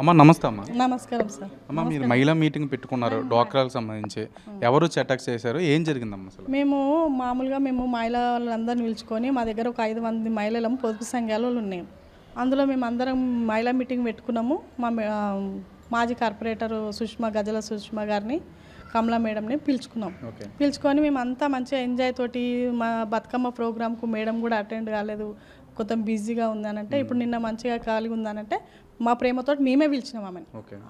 అమ్మ నమస్తే అమ్మ నమస్కారం సార్ అమ్మ మీరు మహిళా మీటింగ్ పెట్టుకున్నారు డోక్రాలకు సంబంధించి ఎవరు చటాక్ చేశారు ఏం జరిగిందమ్మ సార్ మేము మామూలుగా మేము మహిళా వాళ్ళందరినీ పిలుచుకొని మా దగ్గర ఒక ఐదు మంది మహిళలం పొదుపు సంఘాలు ఉన్నాయి అందులో మేము అందరం మహిళా మీటింగ్ పెట్టుకున్నాము మా మాజీ కార్పొరేటర్ సుష్మా గజల సుష్మా గారిని కమలా మేడంని పిలుచుకున్నాం పిలుచుకొని మేము అంతా మంచిగా ఎంజాయ్ తోటి మా బతుకమ్మ ప్రోగ్రామ్కు మేడం కూడా అటెండ్ కాలేదు కొంత బిజీగా ఉందనంటే ఇప్పుడు hmm. నిన్న మంచిగా ఖాళీగా ఉందనంటే మా ప్రేమతో మేమే పిలిచినాం ఆమెను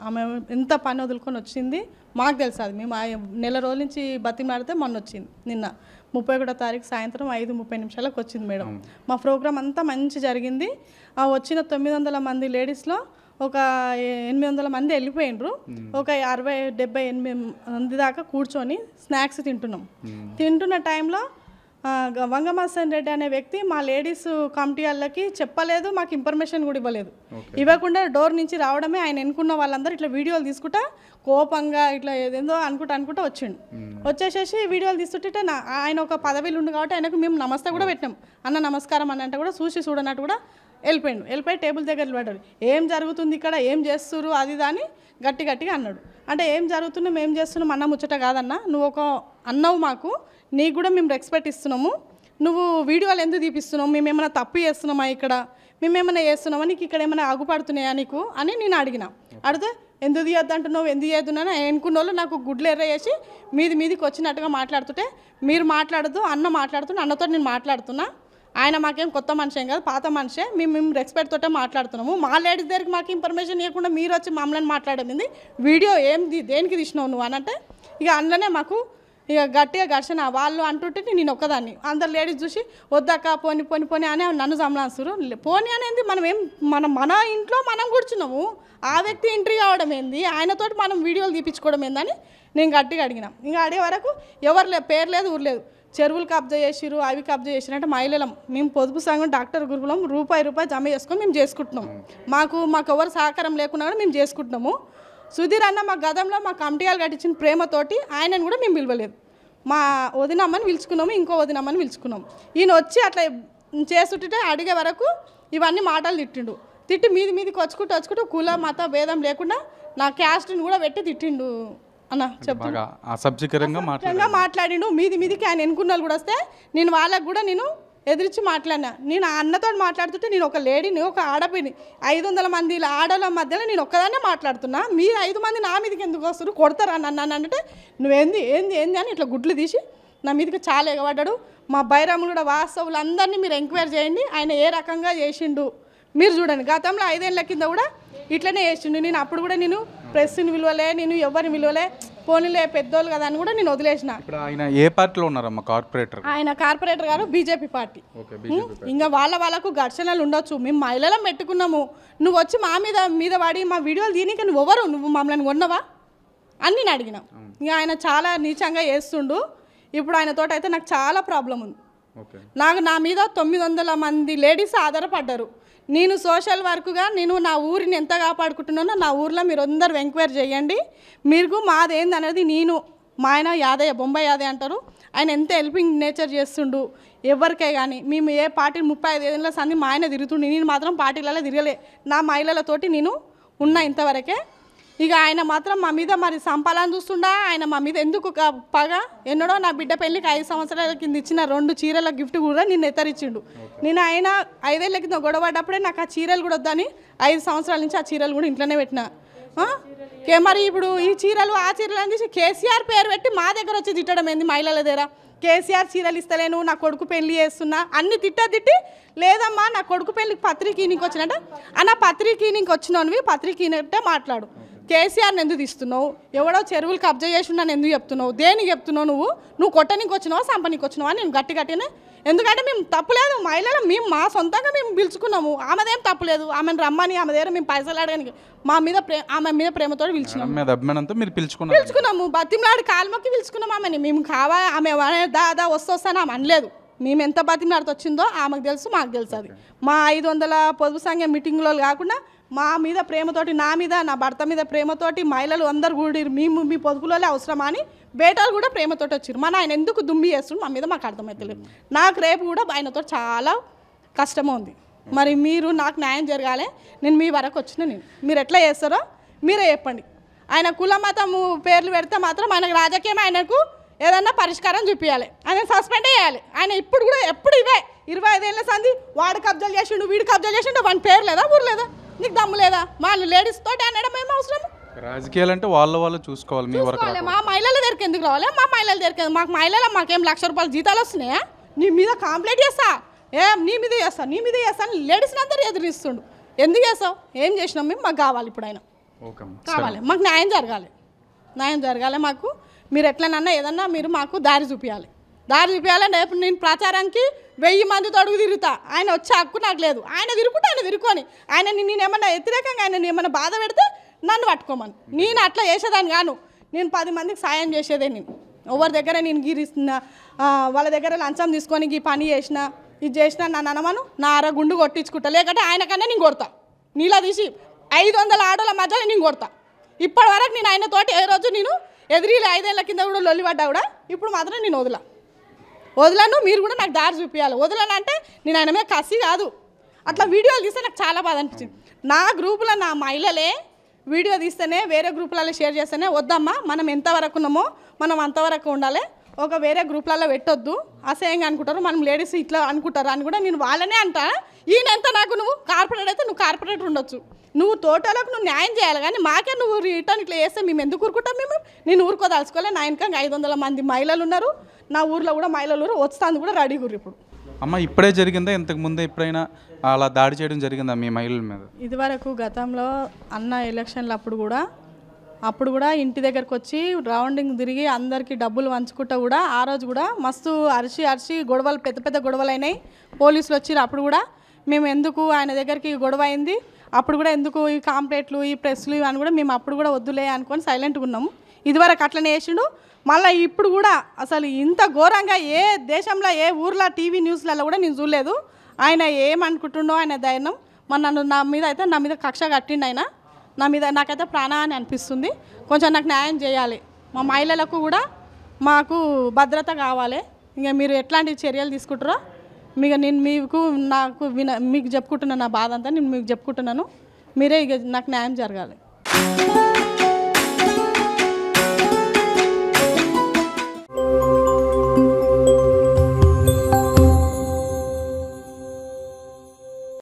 ఆమె ఎంత పని వదులుకొని వచ్చింది మాకు తెలుసు అది మేము నెల రోజుల నుంచి బతిమాడితే మొన్న వచ్చింది నిన్న ముప్పై ఒకటో తారీఖు సాయంత్రం ఐదు ముప్పై నిమిషాలకు వచ్చింది మేడం hmm. మా ప్రోగ్రామ్ అంతా మంచి జరిగింది ఆ వచ్చిన తొమ్మిది వందల మంది లేడీస్లో ఒక ఎనిమిది వందల మంది వెళ్ళిపోయినరు hmm. ఒక అరవై డెబ్బై ఎనిమిది మంది దాకా కూర్చొని స్నాక్స్ తింటున్నాం తింటున్న టైంలో వంగమాసన్ రెడ్డి అనే వ్యక్తి మా లేడీస్ కమిటీ వాళ్ళకి చెప్పలేదు మాకు ఇన్ఫర్మేషన్ కూడా ఇవ్వలేదు ఇవ్వకుండా డోర్ నుంచి రావడమే ఆయన ఎన్నుకున్న వాళ్ళందరూ ఇట్లా వీడియోలు తీసుకుంటా కోపంగా ఇట్లా ఏదేందో అనుకుంటా అనుకుంటా వచ్చిండు వచ్చేసేసి వీడియోలు తీసుకుంటే ఆయన ఒక పదవిలు ఉండు కాబట్టి ఆయనకు మేము నమస్తే కూడా పెట్టినాం అన్న నమస్కారం అని అంటే కూడా చూసి చూడనట్టు కూడా వెళ్ళిపోయాడు వెళ్ళిపోయి టేబుల్ దగ్గర పడ్డాడు ఏం జరుగుతుంది ఇక్కడ ఏం చేస్తున్నారు అది దాని గట్టి గట్టిగా అన్నాడు అంటే ఏం జరుగుతున్నాం ఏం చేస్తున్నాం అన్న ముచ్చట కాదన్న నువ్వు ఒక అన్నవు మాకు నీకు కూడా మేము రెస్పెక్ట్ ఇస్తున్నాము నువ్వు వీడియోలు ఎందుకు తీపిస్తున్నావు మేము ఏమైనా తప్పు చేస్తున్నామా ఇక్కడ మేము ఏమైనా చేస్తున్నామా నీకు ఇక్కడ ఏమైనా ఆగుపడుతున్నాయా నీకు అని నేను అడిగిన అడితే ఎందుకు తీయద్దు అంటున్నావు ఎందుకు చేద్దున్నాను అనుకున్న వాళ్ళు నాకు గుడ్లు ఎర్ర చేసి మీది మీదికి వచ్చినట్టుగా మాట్లాడుతుంటే మీరు మాట్లాడద్దు అన్న మాట్లాడుతున్నా అన్నతో నేను మాట్లాడుతున్నా ఆయన మాకేం కొత్త మనిషి ఏం కాదు పాత మనిషే మేము మేము రెస్పెక్ట్ తోటే మాట్లాడుతున్నాము మా లేడీస్ దగ్గరికి మాకు ఇన్ఫర్మేషన్ ఇవ్వకుండా మీరు వచ్చి మమ్మల్ని మాట్లాడింది వీడియో ఏం దేనికి తీసినావు నువ్వు అనంటే ఇక అందులోనే మాకు ఇక గట్టిగా ఘర్షణ వాళ్ళు అంటుంటే నేను ఒక్కదాన్ని అందరు లేడీస్ చూసి వద్దాక పోని పోని పోని అని నన్ను సంబంధిస్తారు పోని అనేది మనం ఏం మన మన ఇంట్లో మనం కూర్చున్నాము ఆ వ్యక్తి ఎంట్రీ కావడం ఏంది ఆయనతోటి మనం వీడియోలు తీపించుకోవడం ఏందని నేను గట్టిగా అడిగినాం ఇంకా అడిగే వరకు ఎవరు లేదు పేరు లేదు ఊరు లేదు చెరువులు కబ్జా చేసిరు అవి కబ్జా చేసిరు అంటే మహిళలం మేము పొదుపు సంఘం డాక్టర్ గురుకులం రూపాయి రూపాయి జమ చేసుకొని మేము చేసుకుంటున్నాం మాకు మాకు ఎవరు సహకారం లేకుండా కూడా మేము చేసుకుంటున్నాము సుధీర్ అన్న మా గతంలో మా కమిటీయాలు కట్టించిన ప్రేమతోటి ఆయనను కూడా మేము పిలవలేదు మా వదినమ్మని పిలుచుకున్నాము ఇంకో వదినమ్మని పిలుచుకున్నాము ఈయన వచ్చి అట్లా చేస్తుంటే అడిగే వరకు ఇవన్నీ మాటలు తిట్టిండు తిట్టి మీది మీదికి వచ్చుకుంటూ వచ్చుకుంటూ కుల మత భేదం లేకుండా నా క్యాస్ట్ని కూడా పెట్టి తిట్టిండు అన్న చెప్పండి అసభ్యకరంగా మాట్లాడిండు మీది మీదికి ఆయన ఎన్నుకున్న కూడా వస్తే నేను వాళ్ళకు కూడా నేను ఎదిరించి మాట్లాడినా నేను ఆ అన్నతో మాట్లాడుతుంటే నేను ఒక లేడీని ఒక ఆడపిని ఐదు వందల మంది ఆడల మధ్యలో నేను ఒక్కదాన్నే మాట్లాడుతున్నా మీరు ఐదు మంది నా మీదకి ఎందుకు వస్తారు కొడతారా నన్ను అంటే నువ్వేంది ఏంది ఏంది అని ఇట్లా గుడ్లు తీసి నా మీదకి చాలా ఎగబడ్డాడు మా బైరాములుడ వాస్తవులు అందరినీ మీరు ఎంక్వైరీ చేయండి ఆయన ఏ రకంగా చేసిండు మీరు చూడండి గతంలో ఐదేళ్ళ కింద కూడా ఇట్లనే చేసిండు నేను అప్పుడు కూడా నేను ప్రెస్ని విలువలే నేను ఎవరిని విలువలే పోనీలే పెద్దోళ్ళు కదా అని కూడా నేను వదిలేసిన ఆయన ఏ పార్టీలో ఉన్నారమ్మా కార్పొరేటర్ ఆయన కార్పొరేటర్ గారు బీజేపీ పార్టీ ఇంకా వాళ్ళ వాళ్ళకు ఘర్షణలు ఉండొచ్చు మేము మహిళలం పెట్టుకున్నాము నువ్వు వచ్చి మా మీద మీద పడి మా వీడియోలు దీనికి నువ్వు ఎవరు నువ్వు మమ్మల్ని కొన్నవా అని నేను అడిగిన ఇంకా ఆయన చాలా నీచంగా చేస్తుండు ఇప్పుడు ఆయన తోట అయితే నాకు చాలా ప్రాబ్లం ఉంది నాకు నా మీద తొమ్మిది వందల మంది లేడీస్ ఆధారపడ్డారు నేను సోషల్ వర్క్గా నేను నా ఊరిని ఎంత కాపాడుకుంటున్నానో నా ఊర్లో మీరు అందరు ఎంక్వైరీ చేయండి మీరు మాదేందనేది నేను మా ఆయన యాదయ్య బొంబాయి యాదయ్య అంటారు ఆయన ఎంత హెల్పింగ్ నేచర్ చేస్తుండు ఎవరికే కానీ మేము ఏ పార్టీ ముప్పై ఐదు ఏదైనా సంది మా ఆయన తిరుగుతుండే నేను మాత్రం పార్టీలలో తిరగలే నా మహిళలతోటి నేను ఉన్నా ఇంతవరకే ఇక ఆయన మాత్రం మా మీద మరి సంపాలని చూస్తుండా ఆయన మా మీద ఎందుకు పగ ఎన్నడో నా బిడ్డ పెళ్ళికి ఐదు సంవత్సరాల కింద ఇచ్చిన రెండు చీరల గిఫ్ట్ కూడా నేను ఎత్తరిచ్చిండు నేను ఆయన ఐదేళ్ళ కింద గొడవడ్డప్పుడే నాకు ఆ చీరలు కూడా వద్దని ఐదు సంవత్సరాల నుంచి ఆ చీరలు కూడా ఇంట్లోనే పెట్టిన కే మరి ఇప్పుడు ఈ చీరలు ఆ చీరలు అని కేసీఆర్ పేరు పెట్టి మా దగ్గర వచ్చి తిట్టడం ఏంది మహిళల దగ్గర కేసీఆర్ చీరలు ఇస్తలేను నా కొడుకు పెళ్లి చేస్తున్నా అన్ని తిట్ట తిట్టి లేదమ్మా నా కొడుకు పెళ్లికి పత్రికీనికి వచ్చినట్ట అన్న పత్రికీనికి వచ్చినవి పత్రికీనట్టే మాట్లాడు కేసీఆర్ని ఎందుకు తీస్తున్నావు ఎవడో చెరువులు కబ్జా చేసిండని ఎందుకు చెప్తున్నావు దేనికి చెప్తున్నావు నువ్వు నువ్వు కొట్టనికి వచ్చినావా సంపనికి వచ్చినావా నేను గట్టి గట్టినే ఎందుకంటే మేము తప్పులేదు మహిళలు మేము మా సొంతంగా మేము పిలుచుకున్నాము ఆమెదేం తప్పులేదు ఆమెను రమ్మని ఆమె దగ్గర మేము పైసలు అడగడానికి మా మీద ప్రేమ ఆమె మీద ప్రేమతో పిలిచినాము మీరు పిలుచుకున్నాము పిలుచుకున్నాము బతిమలాడి కాలుమొక్కి పిలుచుకున్నాము ఆమెని మేము కావా ఆమె దా వస్తూ వస్తాను ఆమె అనలేదు మేము ఎంత బతిమలాడితో వచ్చిందో ఆమెకు తెలుసు మాకు తెలుసు అది మా ఐదు వందల పొదుపు సంఘం మీటింగ్లో కాకుండా మా మీద ప్రేమతోటి నా మీద నా భర్త మీద ప్రేమతోటి మహిళలు అందరు కూడా మేము మీ పొదుపులోనే అవసరమా అని బేటాలు కూడా ప్రేమతోటి వచ్చారు మన ఆయన ఎందుకు దుమ్మి చేస్తుంది మా మీద మాకు అర్థమవుతలేదు నాకు రేపు కూడా ఆయనతో చాలా కష్టమే ఉంది మరి మీరు నాకు న్యాయం జరగాలి నేను మీ వరకు వచ్చిన నేను మీరు ఎట్లా చేస్తారో మీరే చెప్పండి ఆయన కుల మతము పేర్లు పెడితే మాత్రం ఆయనకు రాజకీయం ఆయనకు ఏదన్నా పరిష్కారం చూపించాలి ఆయన సస్పెండ్ చేయాలి ఆయన ఇప్పుడు కూడా ఎప్పుడు ఇవే ఇరవై ఐదేళ్ళ సంది వాడు కబ్జాలు చేసిండు వీడు కబ్జాలు చేసిండు వాడి పేరు లేదా ఊరు లేదా నీకు దమ్ము లేదా వాళ్ళు లేడీస్ తోటి అనడం ఏం అవసరం రాజకీయాలు అంటే వాళ్ళ వాళ్ళు చూసుకోవాలి మీ వరకు మా మహిళల దగ్గరికి ఎందుకు రావాలి మా మహిళల దగ్గరికి మాకు మహిళల మాకేం లక్ష రూపాయలు జీతాలు వస్తున్నాయా నీ మీద కాంప్లైంట్ చేస్తా ఏం నీ మీద చేస్తా నీ మీద చేస్తా అని లేడీస్ని అందరూ ఎదురిస్తుండు ఎందుకు చేస్తావు ఏం చేసినాం మేము మాకు కావాలి ఇప్పుడు ఆయన కావాలి మాకు న్యాయం జరగాలి న్యాయం జరగాలి మాకు మీరు ఎట్లనన్నా ఏదన్నా మీరు మాకు దారి చూపించాలి దారి చూపించాలి రేపు నేను ప్రచారానికి వెయ్యి మంది తొడుగు తిరుగుతా ఆయన వచ్చే హక్కు నాకు లేదు ఆయన తిరుగుతా ఆయన తిరుక్కొని ఆయన నేను ఏమన్నా వ్యతిరేకంగా ఆయన ఏమన్నా బాధ పెడితే నన్ను పట్టుకోమని నేను అట్లా చేసేదాన్ని కాను నేను పది మందికి సాయం చేసేదే నేను ఎవరి దగ్గర నేను గీరిస్తున్న వాళ్ళ దగ్గర లంచం తీసుకొని ఈ పని చేసిన ఇది చేసిన నన్ను అనమను నా అర గుండు కొట్టించుకుంటా లేకంటే ఆయనకన్నా నేను కొడతా నీలా తీసి ఐదు వందల ఆడోళ్ళ మధ్యలో నేను కొడతా ఇప్పటివరకు నేను ఆయనతోటి ఏ రోజు నేను ఎదిరిలే ఐదేళ్ల కింద కూడా లొల్లిపడ్డా కూడా ఇప్పుడు మాత్రం నేను వదిలా వదలను మీరు కూడా నాకు దారి చూపించాలి వదలను అంటే నేను ఆయన మీద కసి కాదు అట్లా వీడియోలు తీస్తే నాకు చాలా బాధ అనిపించింది నా గ్రూపులో నా మహిళలే వీడియో తీస్తేనే వేరే గ్రూపులలో షేర్ చేస్తేనే వద్దమ్మా మనం ఎంతవరకు ఉన్నామో మనం అంతవరకు ఉండాలి ఒక వేరే గ్రూప్లలో పెట్టొద్దు అసహ్యంగా అనుకుంటారు మనం లేడీస్ ఇట్లా అనుకుంటారు అని కూడా నేను వాళ్ళనే అంటా ఈయన ఎంత నాకు నువ్వు కార్పొరేట్ అయితే నువ్వు కార్పొరేటర్ ఉండొచ్చు నువ్వు తోటలోకి నువ్వు న్యాయం చేయాలి కానీ మాకే నువ్వు రిటర్న్ ఇట్లా చేస్తే మేము ఎందుకు ఊరుకుంటాం మేము నేను ఊరుకోదలుచుకోలే నా ఇంకా ఐదు వందల మంది మహిళలు ఉన్నారు నా ఊర్లో కూడా మహిళలు వస్తాను కూడా రెడీ గుర్రు ఇప్పుడు అమ్మ ఇప్పుడే జరిగిందా ఇంతకు ముందే ఎప్పుడైనా అలా దాడి చేయడం జరిగిందా మీ మహిళల మీద ఇదివరకు గతంలో అన్న ఎలక్షన్లు అప్పుడు కూడా అప్పుడు కూడా ఇంటి దగ్గరకు వచ్చి రౌండింగ్ తిరిగి అందరికీ డబ్బులు వంచుకుంటా కూడా ఆ రోజు కూడా మస్తు అరిచి అరిచి గొడవలు పెద్ద పెద్ద గొడవలు అయినాయి పోలీసులు వచ్చారు అప్పుడు కూడా మేము ఎందుకు ఆయన దగ్గరికి గొడవ అయింది అప్పుడు కూడా ఎందుకు ఈ కాంప్లైంట్లు ఈ ప్రెస్లు ఇవన్నీ కూడా మేము అప్పుడు కూడా వద్దులే అనుకొని సైలెంట్గా ఉన్నాము ఇదివరకు అట్లనే వేసిండు మళ్ళీ ఇప్పుడు కూడా అసలు ఇంత ఘోరంగా ఏ దేశంలో ఏ ఊర్లో టీవీ న్యూస్లలో కూడా నేను చూడలేదు ఆయన ఏమనుకుంటుండో ఆయన ధైర్యం మరి నన్ను నా మీద అయితే నా మీద కక్ష కట్టిండు ఆయన నా మీద నాకైతే ప్రాణాన్ని అనిపిస్తుంది కొంచెం నాకు న్యాయం చేయాలి మా మహిళలకు కూడా మాకు భద్రత కావాలి ఇక మీరు ఎట్లాంటి చర్యలు తీసుకుంటారో మీకు నేను మీకు నాకు విన మీకు చెప్పుకుంటున్నాను నా బాధ అంతా నేను మీకు చెప్పుకుంటున్నాను మీరే ఇక నాకు న్యాయం జరగాలి